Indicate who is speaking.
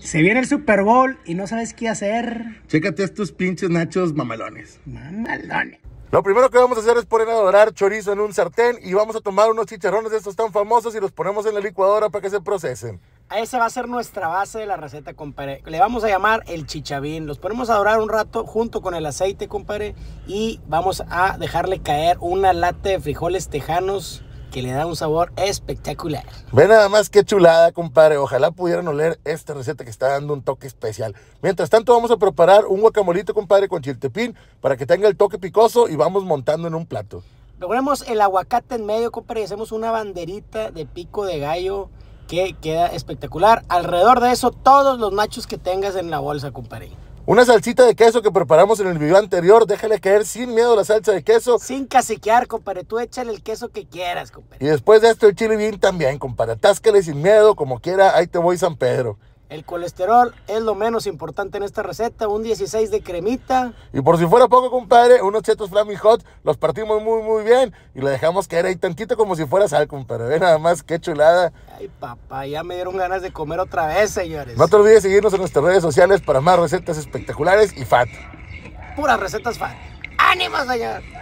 Speaker 1: Se viene el Super Bowl y no sabes qué hacer. Chécate estos pinches nachos mamalones.
Speaker 2: Mamalones. Lo primero que vamos a hacer es poner a dorar chorizo en un sartén y vamos a tomar unos chicharrones de estos tan famosos y los ponemos en la licuadora para que se procesen.
Speaker 1: Esa va a ser nuestra base de la receta, compadre. Le vamos a llamar el chichavín. Los ponemos a dorar un rato junto con el aceite, compadre. Y vamos a dejarle caer una lata de frijoles tejanos que le da
Speaker 2: un sabor espectacular. Ve nada más qué chulada, compadre. Ojalá pudieran oler esta receta que está dando un toque especial. Mientras tanto, vamos a preparar un guacamolito, compadre, con chiltepín para que tenga el toque picoso y vamos montando en un plato. ponemos el aguacate en medio, compadre, y hacemos una
Speaker 1: banderita de pico de gallo que queda espectacular. Alrededor de eso, todos
Speaker 2: los machos que tengas en la bolsa, compadre. Una salsita de queso que preparamos en el video anterior, déjale caer sin miedo la salsa de queso. Sin caciquear, compadre, tú échale el queso que quieras, compadre. Y después de esto el chili bien también, compadre, atáscale sin miedo, como quiera, ahí te voy San Pedro. El colesterol es lo menos importante en esta receta, un 16 de cremita. Y por si fuera poco, compadre, unos chetos Flaming Hot los partimos muy, muy bien y le dejamos caer ahí tantito como si fuera sal, compadre. Ve nada más, qué chulada. Ay, papá, ya me dieron ganas de comer otra vez, señores. No te olvides seguirnos en nuestras redes sociales para más recetas espectaculares y fat. Puras recetas fat.
Speaker 1: ¡Ánimo, señores!